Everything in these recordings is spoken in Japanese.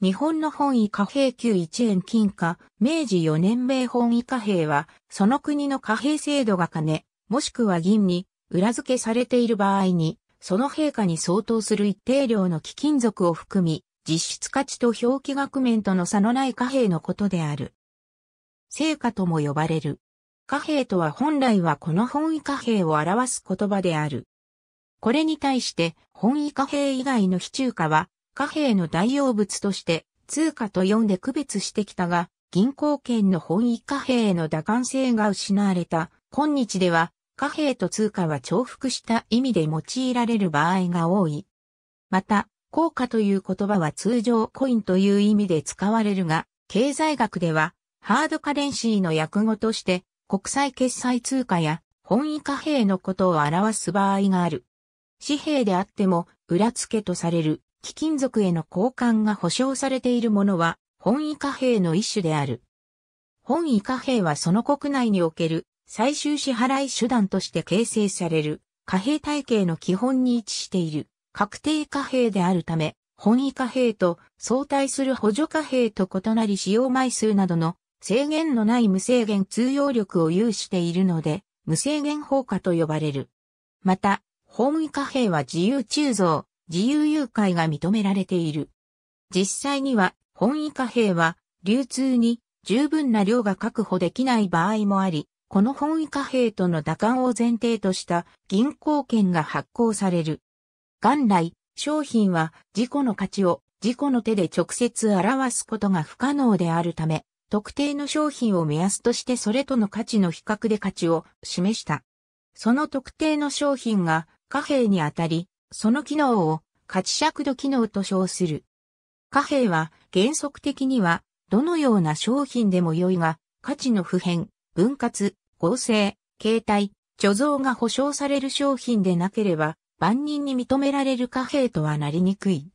日本の本位貨幣級1円金貨、明治4年米本位貨幣は、その国の貨幣制度が金、もしくは銀に裏付けされている場合に、その陛下に相当する一定量の貴金属を含み、実質価値と表記額面との差のない貨幣のことである。成果とも呼ばれる。貨幣とは本来はこの本位貨幣を表す言葉である。これに対して本位貨幣以外の非中貨は貨幣の代用物として通貨と呼んで区別してきたが、銀行券の本位貨幣への打感性が失われた。今日では貨幣と通貨は重複した意味で用いられる場合が多い。また、効果という言葉は通常コインという意味で使われるが、経済学ではハードカレンシーの訳語として国際決済通貨や本位貨幣のことを表す場合がある。紙幣であっても裏付けとされる貴金属への交換が保証されているものは、本位貨幣の一種である。本位貨幣はその国内における最終支払い手段として形成される貨幣体系の基本に位置している確定貨幣であるため、本位貨幣と相対する補助貨幣と異なり使用枚数などの制限のない無制限通用力を有しているので、無制限放火と呼ばれる。また、本位貨幣は自由鋳造、自由誘拐が認められている。実際には、本位貨幣は、流通に十分な量が確保できない場合もあり、この本位貨幣との打感を前提とした銀行券が発行される。元来、商品は自己の価値を自己の手で直接表すことが不可能であるため、特定の商品を目安としてそれとの価値の比較で価値を示した。その特定の商品が貨幣にあたり、その機能を価値尺度機能と称する。貨幣は原則的にはどのような商品でも良いが価値の普遍、分割、合成、形態、貯蔵が保証される商品でなければ万人に認められる貨幣とはなりにくい。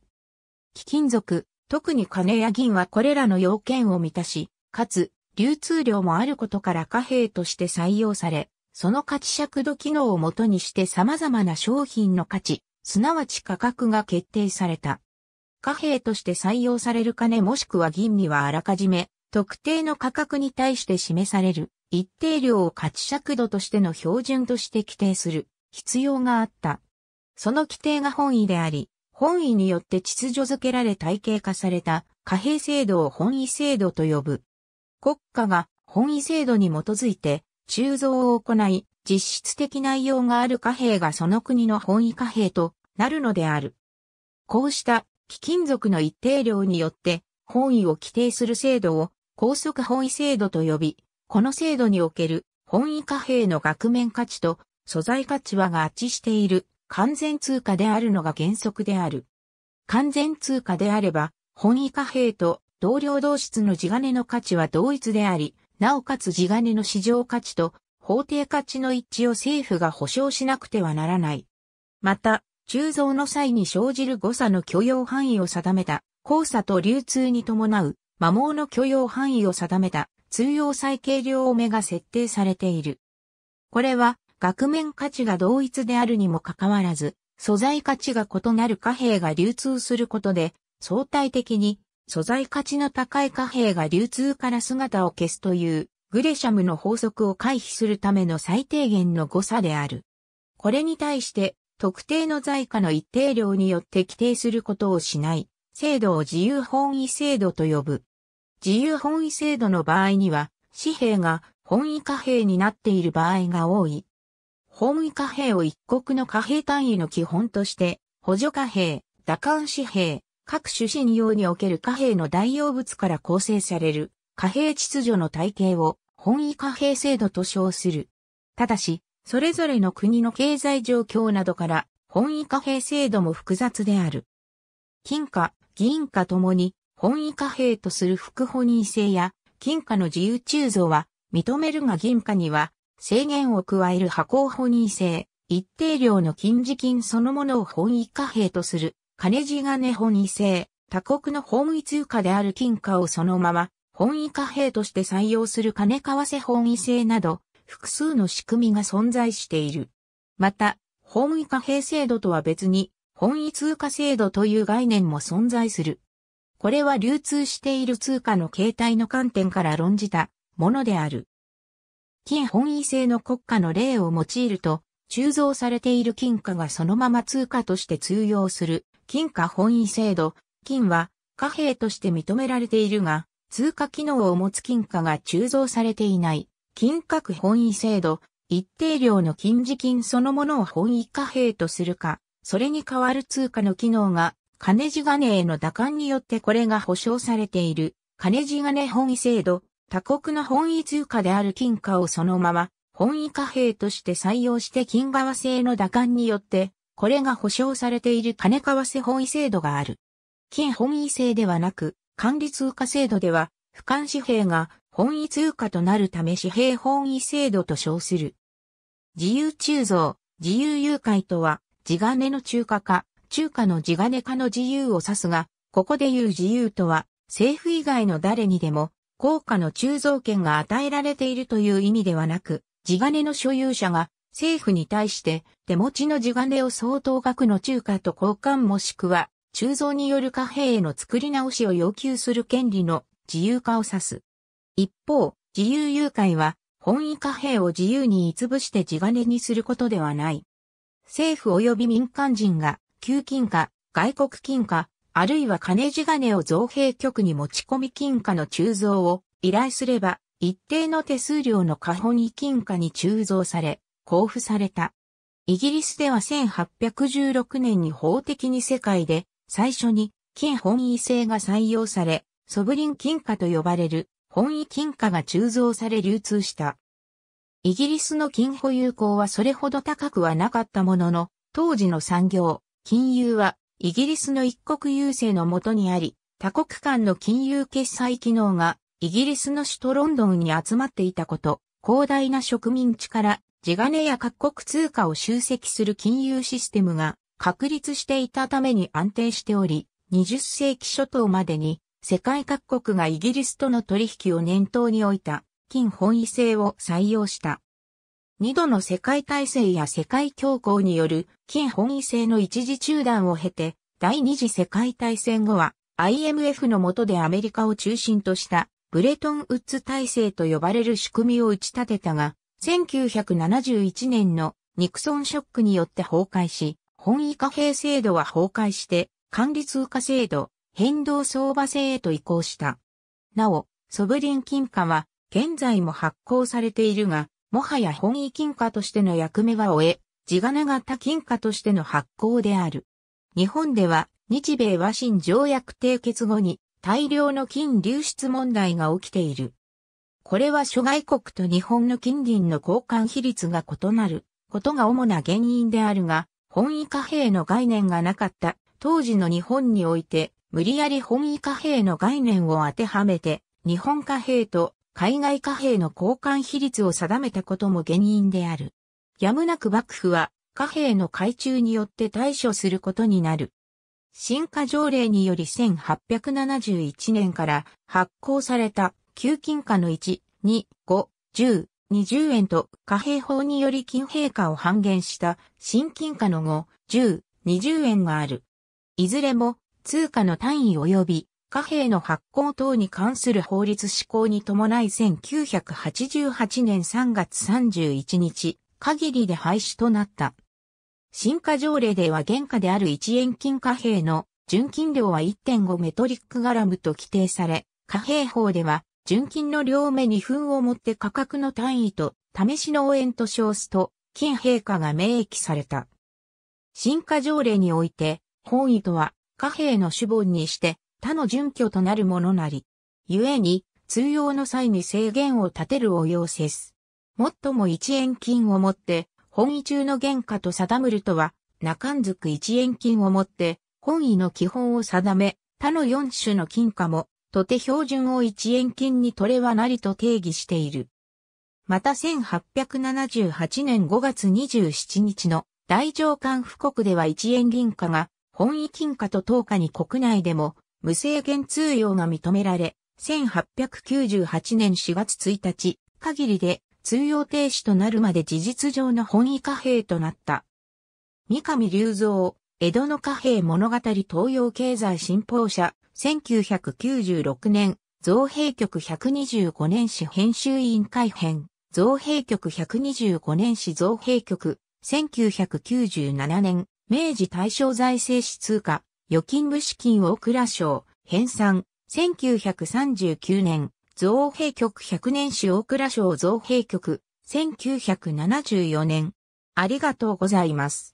貴金属、特に金や銀はこれらの要件を満たし、かつ流通量もあることから貨幣として採用され、その価値尺度機能をもとにして様々な商品の価値、すなわち価格が決定された。貨幣として採用される金もしくは銀にはあらかじめ特定の価格に対して示される一定量を価値尺度としての標準として規定する必要があった。その規定が本位であり、本位によって秩序づけられ体系化された貨幣制度を本位制度と呼ぶ。国家が本位制度に基づいて鋳造を行い、実質的内容がある貨幣がその国の本位貨幣となるのである。こうした貴金属の一定量によって本位を規定する制度を高速本位制度と呼び、この制度における本位貨幣の額面価値と素材価値は合致している完全通貨であるのが原則である。完全通貨であれば本位貨幣と同量同質の地金の価値は同一であり、なおかつ地金の市場価値と法定価値の一致を政府が保障しなくてはならない。また、鋳造の際に生じる誤差の許容範囲を定めた、交差と流通に伴う摩耗の許容範囲を定めた通用最軽量をめが設定されている。これは、額面価値が同一であるにもかかわらず、素材価値が異なる貨幣が流通することで、相対的に素材価値の高い貨幣が流通から姿を消すというグレシャムの法則を回避するための最低限の誤差である。これに対して、特定の在価の一定量によって規定することをしない、制度を自由本位制度と呼ぶ。自由本位制度の場合には、紙幣が本位貨幣になっている場合が多い。本位貨幣を一国の貨幣単位の基本として、補助貨幣、打艦紙幣、各種信用における貨幣の代用物から構成される貨幣秩序の体系を本位貨幣制度と称する。ただし、それぞれの国の経済状況などから本位貨幣制度も複雑である。金貨、銀貨ともに本位貨幣とする副保認制や金貨の自由鋳造は認めるが銀貨には制限を加える箱行保認制、一定量の金字金そのものを本位貨幣とする金地金保認制、他国の本位通貨である金貨をそのまま本位貨幣として採用する金為せ本位制など、複数の仕組みが存在している。また、本位貨幣制度とは別に、本位通貨制度という概念も存在する。これは流通している通貨の形態の観点から論じたものである。金本位制の国家の例を用いると、鋳造されている金貨がそのまま通貨として通用する金貨本位制度。金は貨幣として認められているが、通貨機能を持つ金貨が鋳造されていない、金閣本位制度、一定量の金字金そのものを本位貨幣とするか、それに代わる通貨の機能が、金地金への打感によってこれが保証されている、金地金本位制度、他国の本位通貨である金貨をそのまま、本位貨幣として採用して金側製の打感によって、これが保証されている金為替本位制度がある。金本位制ではなく、管理通貨制度では、俯瞰紙幣が本位通貨となるため紙幣本位制度と称する。自由鋳造、自由誘拐とは、地金の中華化、中華の地金化の自由を指すが、ここで言う自由とは、政府以外の誰にでも、効果の鋳造権が与えられているという意味ではなく、地金の所有者が政府に対して手持ちの地金を相当額の中華と交換もしくは鋳造による貨幣への作り直しを要求する権利の自由化を指す。一方、自由誘拐は本位貨幣を自由にいつぶして地金にすることではない。政府及び民間人が、旧金貨、外国金貨、あるいは金地金を造幣局に持ち込み金貨の鋳造を依頼すれば、一定の手数料の過本位金貨に鋳造され、交付された。イギリスでは1816年に法的に世界で最初に金本位制が採用され、ソブリン金貨と呼ばれる本位金貨が鋳造され流通した。イギリスの金保有効はそれほど高くはなかったものの、当時の産業、金融はイギリスの一国優勢のもとにあり、他国間の金融決済機能がイギリスの首都ロンドンに集まっていたこと、広大な植民地から地金や各国通貨を集積する金融システムが確立していたために安定しており、20世紀初頭までに世界各国がイギリスとの取引を念頭に置いた金本位制を採用した。二度の世界体制や世界恐慌による金本位制の一時中断を経て、第二次世界大戦後は IMF の下でアメリカを中心としたブレトンウッズ体制と呼ばれる仕組みを打ち立てたが、1971年のニクソンショックによって崩壊し、本位貨幣制度は崩壊して、管理通貨制度、変動相場制へと移行した。なお、ソブリン金貨は、現在も発行されているが、もはや本位金貨としての役目は終え、地金型金貨としての発行である。日本では、日米和親条約締結後に、大量の金流出問題が起きている。これは諸外国と日本の金銀の交換比率が異なることが主な原因であるが、本位貨幣の概念がなかった当時の日本において、無理やり本位貨幣の概念を当てはめて、日本貨幣と海外貨幣の交換比率を定めたことも原因である。やむなく幕府は貨幣の改鋳によって対処することになる。新化条例により1871年から発行された旧金貨の1、2、5、10、20円と貨幣法により金平価を半減した新金貨の後、10、20円がある。いずれも通貨の単位及び貨幣の発行等に関する法律施行に伴い1988年3月31日限りで廃止となった。新貨条例では原価である1円金貨幣の純金量は1.5メトリックガラムと規定され、貨幣法では純金の両目に分をもって価格の単位と、試しの応援と称すと、金陛下が明記された。進化条例において、本位とは、貨幣の主本にして、他の準拠となるものなり。故に、通用の際に制限を立てるを要せす。もっとも一円金をもって、本位中の原価と定むるとは、中んづく一円金をもって、本位の基本を定め、他の四種の金貨も、とて標準を1円金に取れはなりと定義している。また1878年5月27日の大上官布告では1円銀貨が本位金貨と等価に国内でも無制限通用が認められ、1898年4月1日限りで通用停止となるまで事実上の本位貨幣となった。三上隆三、江戸の貨幣物語東洋経済新報社1996年、造幣局125年史編集委員会編、造幣局125年史造幣局、1997年、明治大正財政史通貨、預金部資金大蔵省、編纂、1939年、造幣局100年史大蔵省造幣局、1974年。ありがとうございます。